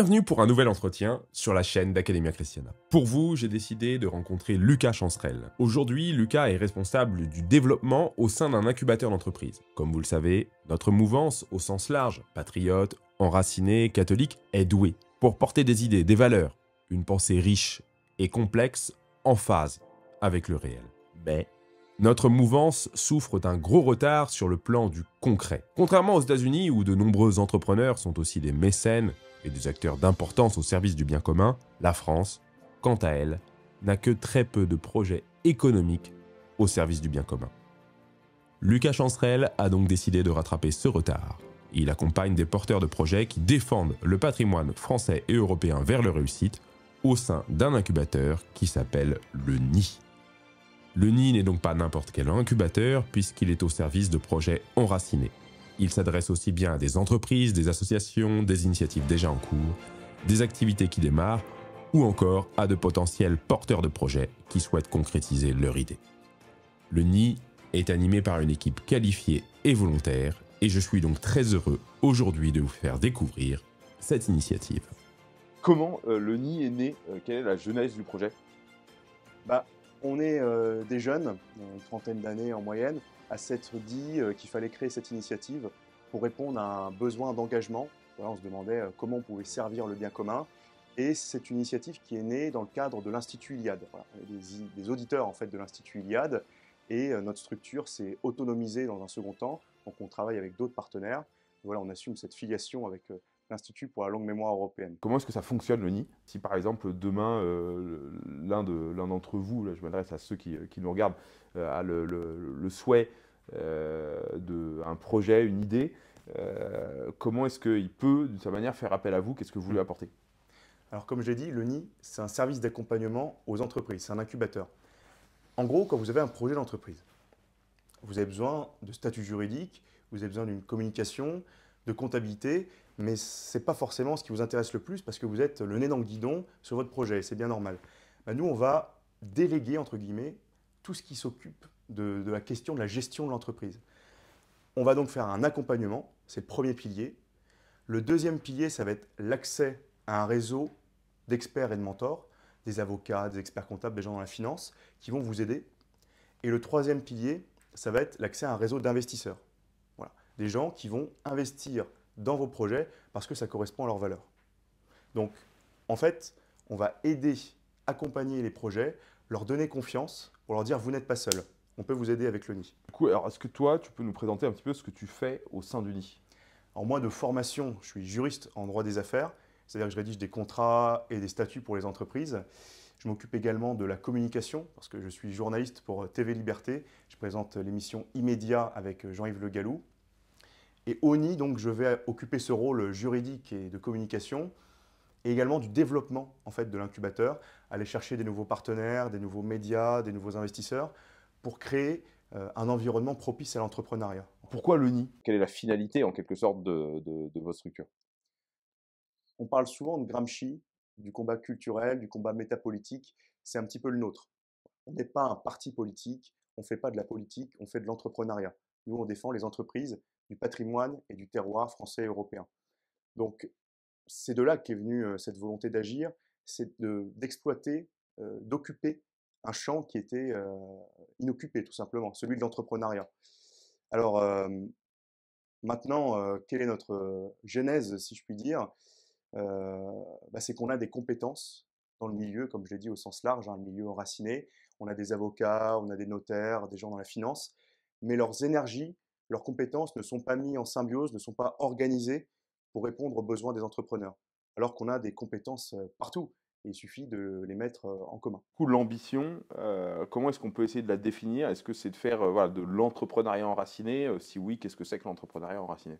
Bienvenue pour un nouvel entretien sur la chaîne d'Academia Christiana. Pour vous, j'ai décidé de rencontrer Lucas Chancerelle. Aujourd'hui, Lucas est responsable du développement au sein d'un incubateur d'entreprise. Comme vous le savez, notre mouvance, au sens large, patriote, enracinée, catholique, est douée pour porter des idées, des valeurs, une pensée riche et complexe en phase avec le réel. Mais notre mouvance souffre d'un gros retard sur le plan du concret. Contrairement aux États-Unis où de nombreux entrepreneurs sont aussi des mécènes et des acteurs d'importance au service du bien commun, la France, quant à elle, n'a que très peu de projets économiques au service du bien commun. Lucas Chancerel a donc décidé de rattraper ce retard. Il accompagne des porteurs de projets qui défendent le patrimoine français et européen vers leur réussite au sein d'un incubateur qui s'appelle le NI. Le NI n'est donc pas n'importe quel incubateur puisqu'il est au service de projets enracinés. Il s'adresse aussi bien à des entreprises, des associations, des initiatives déjà en cours, des activités qui démarrent, ou encore à de potentiels porteurs de projets qui souhaitent concrétiser leur idée. Le Nid est animé par une équipe qualifiée et volontaire, et je suis donc très heureux aujourd'hui de vous faire découvrir cette initiative. Comment euh, le Nid est né euh, Quelle est la genèse du projet bah, on est euh, des jeunes, euh, une trentaine d'années en moyenne, à s'être dit euh, qu'il fallait créer cette initiative pour répondre à un besoin d'engagement. on se demandait comment on pouvait servir le bien commun. Et c'est une initiative qui est née dans le cadre de l'Institut Iliade. des, auditeurs en fait de l'Institut Iliade. Et notre structure s'est autonomisée dans un second temps. Donc on travaille avec d'autres partenaires. Voilà, on assume cette filiation avec l'Institut pour la longue mémoire européenne. Comment est-ce que ça fonctionne le NI Si par exemple demain euh, l'un d'entre vous, là je m'adresse à ceux qui, qui nous regardent, euh, a le, souhait euh, d'un projet, une idée, comment est-ce qu'il peut de certaine manière faire appel à vous Qu'est-ce que vous lui hmm. apportez Alors comme j'ai dit, le NI c'est un service d'accompagnement aux entreprises, c'est un incubateur. En gros, quand vous avez un projet d'entreprise, vous avez besoin de statut juridique, vous avez besoin d'une communication, de comptabilité, mais ce n'est pas forcément ce qui vous intéresse le plus parce que vous êtes le nez dans le guidon sur votre projet, c'est bien normal. Bah, nous, on va déléguer, entre guillemets, tout ce qui s'occupe de, de la question de la gestion de l'entreprise. On va donc faire un accompagnement, c'est le premier pilier. Le deuxième pilier, ça va être l'accès à un réseau d'experts et de mentors, des avocats, des experts comptables, des gens dans la finance, qui vont vous aider. Et le troisième pilier, ça va être l'accès à un réseau d'investisseurs. Voilà. Des gens qui vont investir dans vos projets parce que ça correspond à leurs valeurs. Donc, en fait, on va aider, accompagner les projets, leur donner confiance pour leur dire vous n'êtes pas seul. On peut vous aider avec le nid. Du coup, alors est-ce que toi, tu peux nous présenter un petit peu ce que tu fais au sein du nid En moi, de formation, je suis juriste en droit des affaires, c'est-à-dire que je rédige des contrats et des statuts pour les entreprises. Je m'occupe également de la communication, parce que je suis journaliste pour TV Liberté. Je présente l'émission Immédiat avec Jean-Yves Le Gallou. Et ONI, donc, je vais occuper ce rôle juridique et de communication, et également du développement en fait, de l'incubateur, aller chercher des nouveaux partenaires, des nouveaux médias, des nouveaux investisseurs, pour créer euh, un environnement propice à l'entrepreneuriat. Pourquoi l'ONI Quelle est la finalité, en quelque sorte, de, de votre structure On parle souvent de Gramsci, du combat culturel, du combat métapolitique. C'est un petit peu le nôtre. On n'est pas un parti politique, on ne fait pas de la politique, on fait de l'entrepreneuriat. Nous, on défend les entreprises du patrimoine et du terroir français et européen. Donc c'est de là qu'est venue cette volonté d'agir, c'est d'exploiter, d'occuper un champ qui était inoccupé tout simplement, celui de l'entrepreneuriat. Alors maintenant, quelle est notre genèse, si je puis dire bah, C'est qu'on a des compétences dans le milieu, comme je l'ai dit au sens large, un hein, milieu enraciné. On a des avocats, on a des notaires, des gens dans la finance, mais leurs énergies leurs compétences ne sont pas mises en symbiose, ne sont pas organisées pour répondre aux besoins des entrepreneurs, alors qu'on a des compétences partout. Et il suffit de les mettre en commun. L'ambition, comment est-ce qu'on peut essayer de la définir Est-ce que c'est de faire de l'entrepreneuriat enraciné Si oui, qu'est-ce que c'est que l'entrepreneuriat enraciné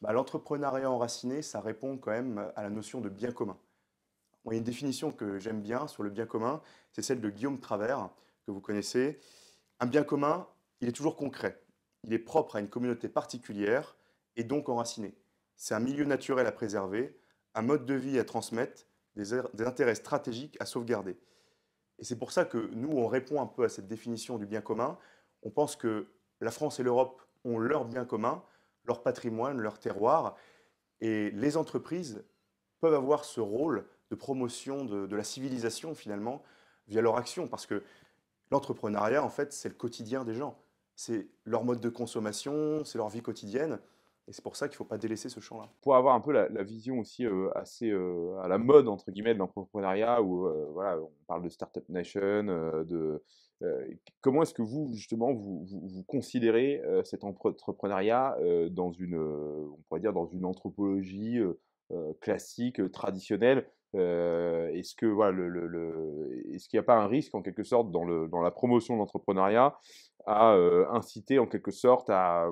bah, L'entrepreneuriat enraciné, ça répond quand même à la notion de bien commun. il y a une définition que j'aime bien sur le bien commun, c'est celle de Guillaume Travers, que vous connaissez. Un bien commun, il est toujours concret il est propre à une communauté particulière et donc enraciné. C'est un milieu naturel à préserver, un mode de vie à transmettre, des, intérêts stratégiques à sauvegarder. Et c'est pour ça que nous, on répond un peu à cette définition du bien commun. On pense que la France et l'Europe ont leur bien commun, leur patrimoine, leur terroir, et les entreprises peuvent avoir ce rôle de promotion de, de la civilisation finalement via leur action, parce que l'entrepreneuriat, en fait, c'est le quotidien des gens c'est leur mode de consommation, c'est leur vie quotidienne. Et c'est pour ça qu'il ne faut pas délaisser ce champ-là. Pour avoir un peu la, vision aussi euh, assez euh, à la mode, entre guillemets, de l'entrepreneuriat, où euh, voilà, on parle de Startup Nation, de, comment est-ce que vous, justement, vous, considérez cet entrepreneuriat dans, une, on pourrait dire, dans une anthropologie classique, traditionnelle Est-ce qu'il voilà, le, ce n'y a pas un risque, en quelque sorte, dans, dans la promotion de l'entrepreneuriat à inciter en quelque sorte à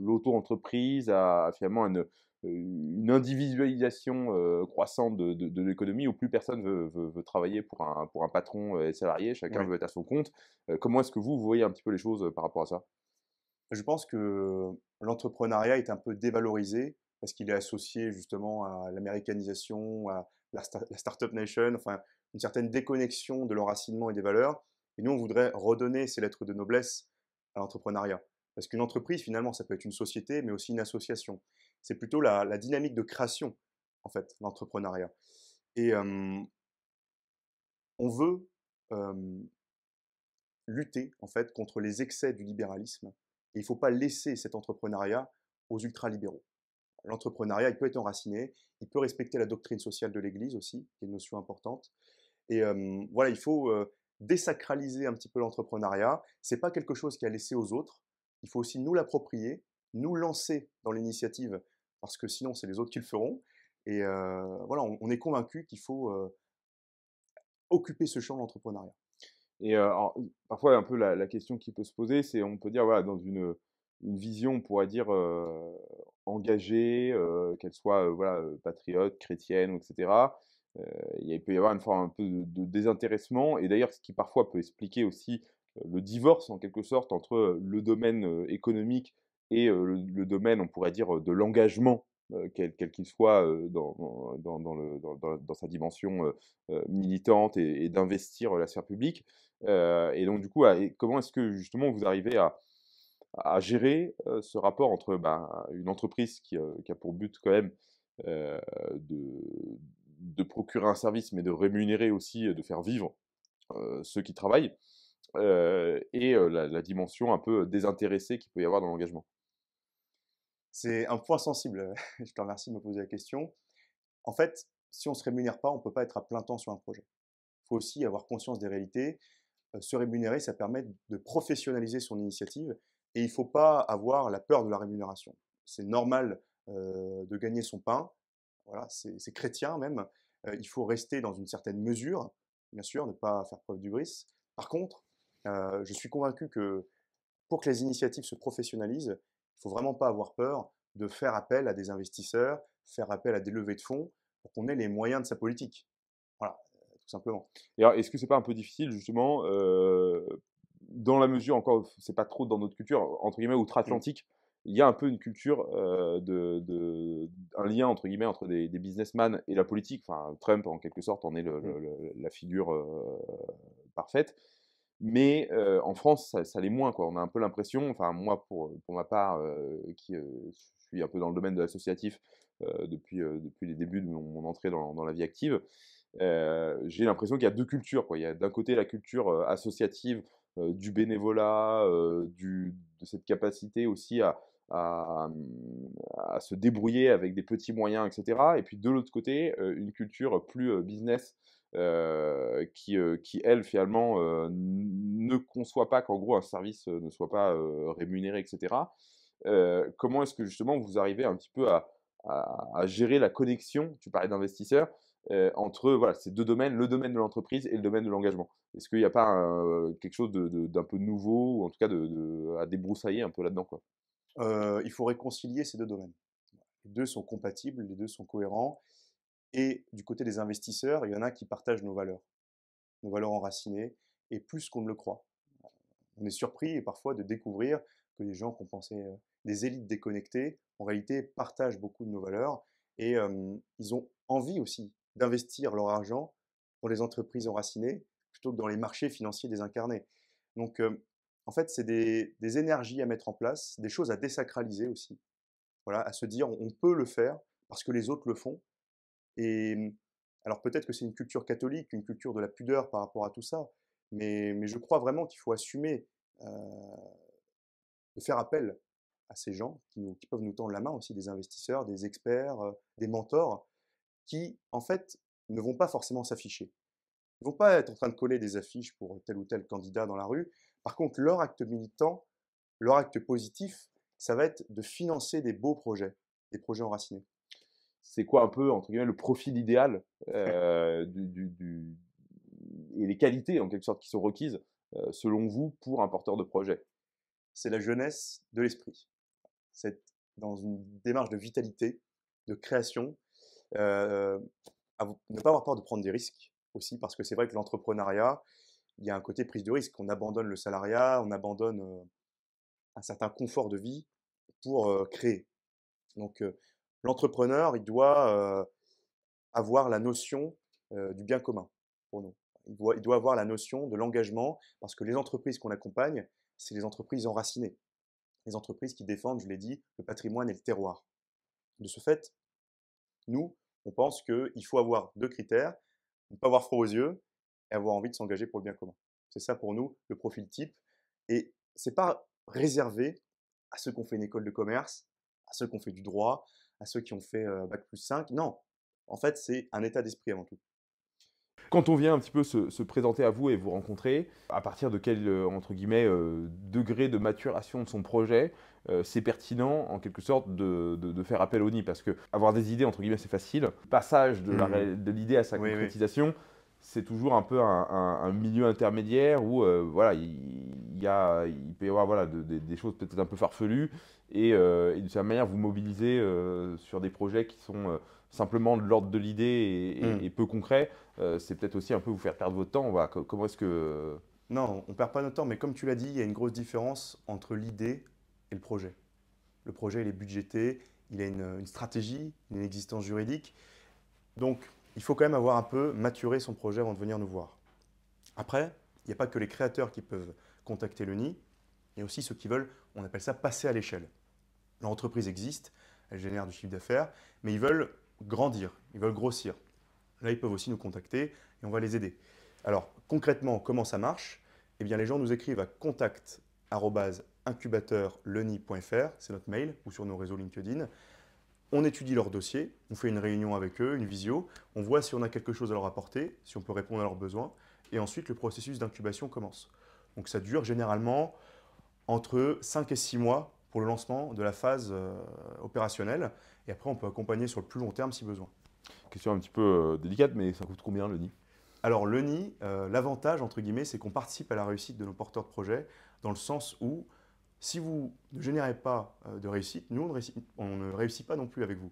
l'auto-entreprise, à, finalement une, individualisation croissante de, l'économie où plus personne veut, veut, travailler pour un, pour un patron et salarié, chacun veut être à son compte. comment est-ce que vous, voyez un petit peu les choses par rapport à ça Je pense que l'entrepreneuriat est un peu dévalorisé parce qu'il est associé justement à l'américanisation, à la, la, Startup Nation, enfin une certaine déconnexion de l'enracinement et des valeurs. Et nous, on voudrait redonner ces lettres de noblesse à l'entrepreneuriat. Parce qu'une entreprise, finalement, ça peut être une société, mais aussi une association. C'est plutôt la, dynamique de création, en fait, l'entrepreneuriat. Et on veut lutter, en fait, contre les excès du libéralisme. Et il ne faut pas laisser cet entrepreneuriat aux ultralibéraux. L'entrepreneuriat, il peut être enraciné, il peut respecter la doctrine sociale de l'Église aussi, qui est une notion importante. Et voilà, il faut désacraliser un petit peu l'entrepreneuriat. C'est pas quelque chose qui a laissé aux autres. Il faut aussi nous l'approprier, nous lancer dans l'initiative, parce que sinon c'est les autres qui le feront. Et euh, voilà, on, est convaincu qu'il faut euh, occuper ce champ de l'entrepreneuriat. Et euh, parfois un peu la, question qui peut se poser, c'est on peut dire voilà dans une, vision, on pourrait dire engagée, qu'elle soit patriote, chrétienne, etc. Euh, il peut y avoir une forme un peu de, désintéressement, et d'ailleurs ce qui parfois peut expliquer aussi euh, le divorce en quelque sorte entre euh, le domaine économique et le, domaine, on pourrait dire, de l'engagement quel qu'il soit dans, dans, sa dimension militante et, d'investir la sphère publique. et donc, du coup, ah, comment est-ce que justement vous arrivez à, à gérer ce rapport entre bah, une entreprise qui, qui, a pour but quand même de, de procurer un service, mais de rémunérer aussi, de faire vivre ceux qui travaillent, et la, dimension un peu désintéressée qu'il peut y avoir dans l'engagement. C'est un point sensible. Hein. Je te remercie de me poser la question. En fait, si on ne se rémunère pas, on ne peut pas être à plein temps sur un projet. Il faut aussi avoir conscience des réalités. Se rémunérer, ça permet de professionnaliser son initiative et il ne faut pas avoir la peur de la rémunération. C'est normal de gagner son pain, voilà, c'est chrétien même. il faut rester dans une certaine mesure, bien sûr, ne pas faire preuve d'ubris. Par contre, je suis convaincu que pour que les initiatives se professionnalisent, il ne faut vraiment pas avoir peur de faire appel à des investisseurs, faire appel à des levées de fonds pour qu'on ait les moyens de sa politique. Voilà, euh, tout simplement. Et est-ce que c'est pas un peu difficile justement, dans la mesure encore, ce n'est pas trop dans notre culture entre guillemets outre-Atlantique? il y a un peu une culture de, un lien entre guillemets entre des, businessmen et la politique. Enfin, Trump en quelque sorte en est mmh. la figure parfaite. Mais en France, ça, l'est moins. Quoi. On a un peu l'impression, enfin moi pour, pour ma part, qui suis un peu dans le domaine de l'associatif depuis, depuis les débuts de mon, entrée dans, la vie active, j'ai l'impression qu'il y a deux cultures. Quoi. Il y a d'un côté la culture associative du bénévolat, du, de cette capacité aussi à, Mmh, à, se débrouiller avec des petits moyens, etc. Et puis de l'autre côté, une culture plus business qui, qui, elle, finalement, ne conçoit pas qu'en gros un service ne soit pas rémunéré, etc. comment est-ce que justement vous arrivez un petit peu à, gérer la connexion, tu parlais d'investisseurs, entre voilà, ces deux domaines, le domaine de l'entreprise et le domaine de l'engagement Est-ce qu'il n'y a pas quelque chose d'un peu nouveau, ou en tout cas à débroussailler un peu là-dedans quoi il faut réconcilier ces deux domaines. Les deux sont compatibles, les deux sont cohérents. Et du côté des investisseurs, il y en a qui partagent nos valeurs, nos valeurs enracinées, et plus qu'on ne le croit. On est surpris et parfois de découvrir que des gens qu'on pensait des élites déconnectées, en réalité, partagent beaucoup de nos valeurs et ils ont envie aussi d'investir leur argent dans les entreprises enracinées plutôt que dans les marchés financiers désincarnés. Donc, en fait, c'est des, énergies à mettre en place, des choses à désacraliser aussi. Voilà, à se dire on peut le faire parce que les autres le font. Et mmh, alors peut-être que c'est une culture catholique, une culture de la pudeur par rapport à tout ça, mais, je crois vraiment qu'il faut assumer euh, de faire appel à ces gens qui, peuvent nous tendre la main aussi, des investisseurs, des experts, euh, des mentors, qui en fait ne vont pas forcément s'afficher. Ils ne vont pas être en train de coller des affiches pour tel ou tel candidat dans la rue, par contre, leur acte militant, leur acte positif, ça va être de financer des beaux projets, des projets enracinés. C'est quoi un peu, entre guillemets, le profil idéal euh, et les qualités, en quelque sorte, qui sont requises, euh, selon vous, pour un porteur de projet C'est la jeunesse de l'esprit. C'est dans une démarche de vitalité, de création, euh, ne pas avoir peur de prendre des risques aussi, parce que c'est vrai que l'entrepreneuriat, il y a un côté prise de risque. On abandonne le salariat, on abandonne un certain confort de vie pour créer. Donc l'entrepreneur, il doit avoir la notion du bien commun Il doit, avoir la notion de l'engagement parce que les entreprises qu'on accompagne, c'est les entreprises enracinées, les entreprises qui défendent, je l'ai dit, le patrimoine et le terroir. De ce fait, nous, on pense qu'il faut avoir deux critères, ne pas avoir froid aux yeux et avoir envie de s'engager pour le bien commun. C'est ça pour nous le profil type. Et c'est pas réservé à ceux qui ont fait une école de commerce, à ceux qui ont fait du droit, à ceux qui ont fait bac plus 5. Non, en fait, c'est un état d'esprit avant tout. Quand on vient un petit peu se, présenter à vous et vous rencontrer, à partir de quel entre guillemets degré de maturation de son projet, c'est pertinent en quelque sorte de, faire appel au nid parce que avoir des idées entre guillemets c'est facile. Passage de mmh l'idée à sa concrétisation, c'est toujours un peu un, milieu intermédiaire où euh, voilà, il, y a, il peut y avoir voilà, des choses peut-être un peu farfelues et, euh, de et manière vous mobilisez euh, sur des projets qui sont simplement de l'ordre de l'idée et, hmm. peu concrets. c'est peut-être aussi un peu vous faire perdre votre temps. va Comment est-ce que. Non, on ne perd pas notre temps, mais comme tu l'as dit, il y a une grosse différence entre l'idée et le projet. Le projet, il est budgété, il a une, une stratégie, une existence juridique. Donc, il faut quand même avoir un peu maturé son projet avant de venir nous voir. Après, il n'y a pas que les créateurs qui peuvent contacter le nid, il y a aussi ceux qui veulent, on appelle ça passer à l'échelle. L'entreprise existe, elle génère du chiffre d'affaires, mais ils veulent grandir, ils veulent grossir. Là, ils peuvent aussi nous contacter et on va les aider. Alors, concrètement, comment ça marche Eh bien, les gens nous écrivent à contact c'est notre mail, ou sur nos réseaux LinkedIn on étudie leur dossier, on fait une réunion avec eux, une visio, on voit si on a quelque chose à leur apporter, si on peut répondre à leurs besoins, et ensuite le processus d'incubation commence. Donc ça dure généralement entre 5 et 6 mois pour le lancement de la phase euh, opérationnelle, et après on peut accompagner sur le plus long terme si besoin. Question un petit peu euh, délicate, mais ça coûte combien le nid Alors le nid, euh, l'avantage entre guillemets, c'est qu'on participe à la réussite de nos porteurs de projet, dans le sens où si vous ne générez pas euh, de réussite, nous, on ne, réussit, pas non plus avec vous.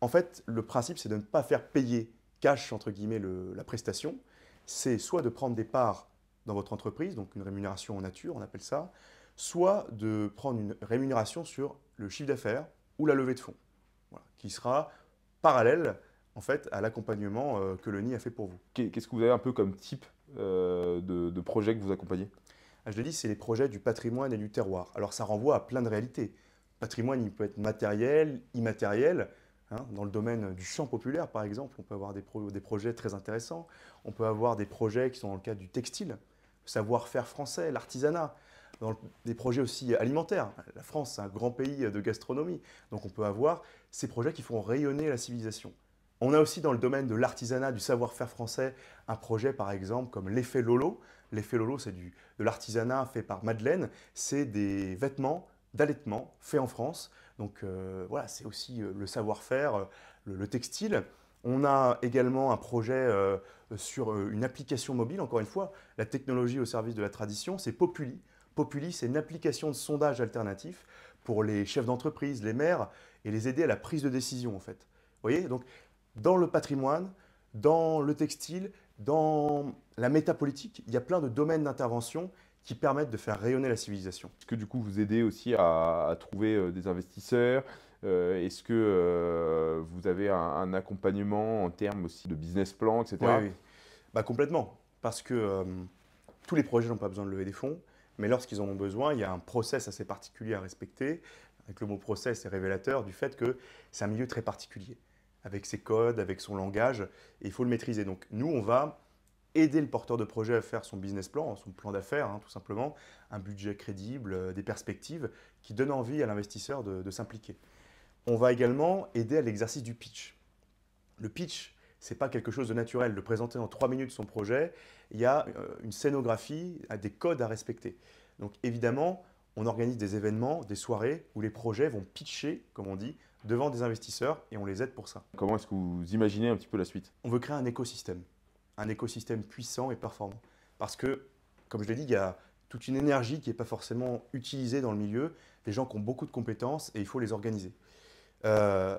En fait, le principe, c'est de ne pas faire payer cash, entre guillemets, la prestation. C'est soit de prendre des parts dans votre entreprise, donc une rémunération en nature, on appelle ça, soit de prendre une rémunération sur le chiffre d'affaires ou la levée de fonds, qui sera parallèle en fait à l'accompagnement euh, que le NI a fait pour vous. Qu'est-ce que vous avez un peu comme type euh, de projet que vous accompagnez ah, je l'ai c'est les projets du patrimoine et du terroir. Alors ça renvoie à plein de réalités. Le patrimoine, il peut être matériel, immatériel. Hein. dans le domaine du champ populaire, par exemple, on peut avoir des, projets très intéressants. On peut avoir des projets qui sont dans le cadre du textile, le savoir-faire français, l'artisanat. Dans des projets aussi alimentaires. La France, c'est un grand pays de gastronomie. Donc on peut avoir ces projets qui font rayonner la civilisation. On a aussi dans le domaine de l'artisanat, du savoir-faire français, un projet par exemple comme l'effet Lolo. L'effet Lolo, c'est de l'artisanat fait par Madeleine. C'est des vêtements d'allaitement faits en France. Donc euh, voilà, c'est aussi euh, le savoir-faire, euh, le, textile. On a également un projet sur une application mobile, encore une fois, la technologie au service de la tradition, c'est Populi. Populi, c'est une application de sondage alternatif pour les chefs d'entreprise, les maires, et les aider à la prise de décision en fait. Vous voyez, donc dans le patrimoine, dans le textile, dans la métapolitique. Il y a plein de domaines d'intervention qui permettent de faire rayonner la civilisation. Est-ce que du coup vous aidez aussi à, trouver euh, des investisseurs euh, Est-ce que euh, vous avez un, accompagnement en termes aussi de business plan, etc. Oui, oui. Bah, complètement, parce que tous les projets n'ont pas besoin de lever des fonds, mais lorsqu'ils en ont besoin, il y a un process assez particulier à respecter. le mot process, c'est révélateur du fait que c'est un milieu très particulier avec ses codes, avec son langage, et il faut le maîtriser. Donc nous, on va aider le porteur de projet à faire son business plan, son plan d'affaires, hein, tout simplement, un budget crédible, euh, des perspectives qui donnent envie à l'investisseur de, s'impliquer. On va également aider à l'exercice du pitch. Le pitch, c'est pas quelque chose de naturel. De présenter en trois minutes son projet, il y a euh, une scénographie, des codes à respecter. Donc évidemment, on organise des événements, des soirées où les projets vont pitcher, comme on dit, devant des investisseurs et on les aide pour ça. Comment est-ce que vous imaginez un petit peu la suite On veut créer un écosystème, un écosystème puissant et performant. Parce que, comme je l'ai dit, il y a toute une énergie qui n'est pas forcément utilisée dans le milieu, des gens qui ont beaucoup de compétences et il faut les organiser. Euh,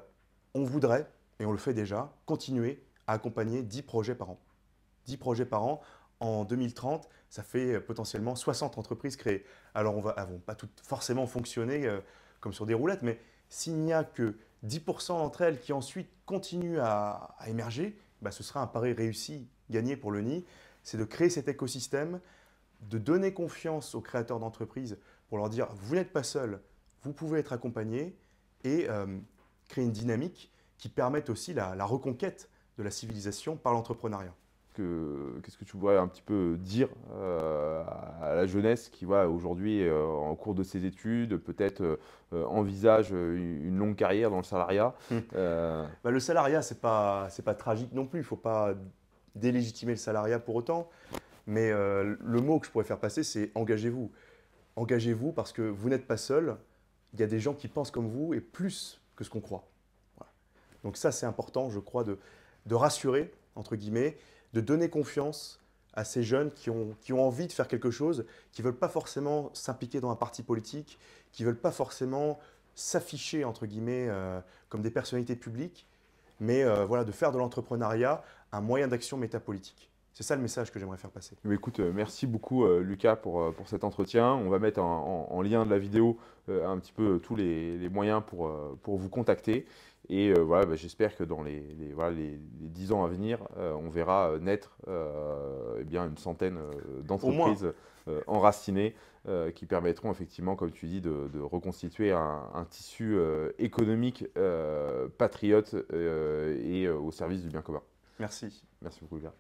on voudrait, et on le fait déjà, continuer à accompagner 10 projets par an. 10 projets par an en 2030, ça fait euh, potentiellement 60 entreprises créées. Alors, on va, elles ah ne vont pas toutes forcément fonctionner euh, comme sur des roulettes, mais s'il n'y a que 10% d'entre elles qui ensuite continuent à, émerger, bah, ce sera un pari réussi, gagné pour le Ni. C'est de créer cet écosystème, de donner confiance aux créateurs d'entreprises pour leur dire vous n'êtes pas seul, vous pouvez être accompagnés » et euh, créer une dynamique qui permette aussi la reconquête de la civilisation par l'entrepreneuriat qu'est-ce que tu pourrais un petit peu dire euh, à la jeunesse qui, voilà, aujourd'hui, euh, en cours de ses études, peut-être euh, envisage une longue carrière dans le salariat hum. bah, Le salariat, ce n'est pas, c'est pas tragique non plus. Il ne faut pas délégitimer le salariat pour autant. Mais le mot que je pourrais faire passer, c'est engagez-vous. Engagez-vous parce que vous n'êtes pas seul. Il y a des gens qui pensent comme vous et plus que ce qu'on croit. Donc ça, c'est important, je crois, de, de rassurer, entre guillemets, de donner confiance à ces jeunes qui ont, qui ont envie de faire quelque chose, qui ne veulent pas forcément s'impliquer dans un parti politique, qui ne veulent pas forcément s'afficher, entre guillemets, euh, comme des personnalités publiques, mais euh, voilà, de faire de l'entrepreneuriat un moyen d'action métapolitique. C'est ça le message que j'aimerais faire passer. écoute, euh, merci beaucoup Lucas pour, cet entretien. On va mettre en, lien de la vidéo un petit peu tous les, moyens pour, pour vous contacter. Et euh, voilà, bah, j'espère que dans les, les, les, ans à venir, euh, on verra euh, naître eh bien, une centaine d'entreprises enracinées qui permettront effectivement, comme tu dis, de, reconstituer un, tissu économique patriote et au service du bien commun. Merci. Merci beaucoup, Pierre.